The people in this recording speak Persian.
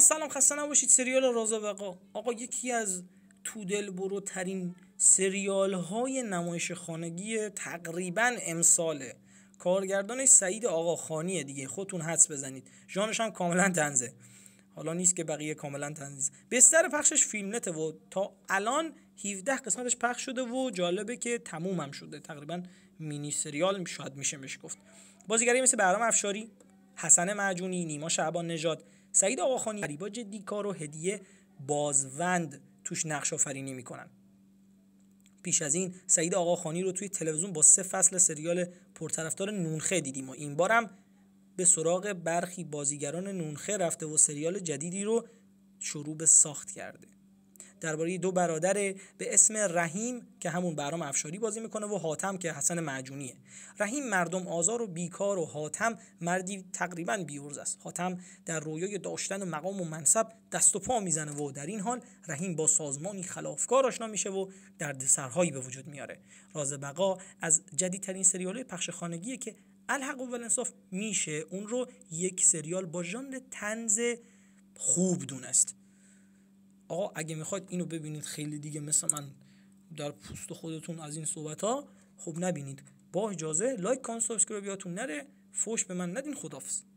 سلام خسته نباشید سریال راز وقا آقا یکی از تودل برو ترین سریال های نمایش خانگی تقریبا امساله کارگردانش سعید خانیه دیگه خودتون حدس بزنید جانش هم کاملا تنزه حالا نیست که بقیه کاملا به بستر پخشش فیلمنته و تا الان 17 قسمتش پخش شده و جالبه که تموم هم شده تقریبا مینی سریال شاید میشه میشه گفت بازیگری مثل برام افشاری حسن معجونی نیما شعبان نژاد سعید آقاخانی فریبا جدی کار و هدیه بازوند توش نقش آفرینی میکنن پیش از این سعید آقاخانی رو توی تلویزیون با سه فصل سریال پرطرفدار نونخه دیدیم و این بارم به سراغ برخی بازیگران نونخه رفته و سریال جدیدی رو شروع به ساخت کرده درباره دو برادر به اسم رحیم که همون برام افشاری بازی میکنه و حاتم که حسن معجونیه رحیم مردم آزار و بیکار و حاتم مردی تقریبا بیورز است حاتم در رویای داشتن و مقام و منصب دست و پا میزنه و در این حال رحیم با سازمانی خلافکار آشنا میشه و دردسرهایی به وجود میاره راز بقا از جدیدترین سریال پخش خانگیه که الحق و انصاف میشه اون رو یک سریال با ژانر تنز خوب دونست آقا اگه میخواید اینو ببینید خیلی دیگه مثل من در پوست خودتون از این صحبت ها خب نبینید با اجازه لایک کن سابسکرایب یادتون نره فوش به من ندین خدافظ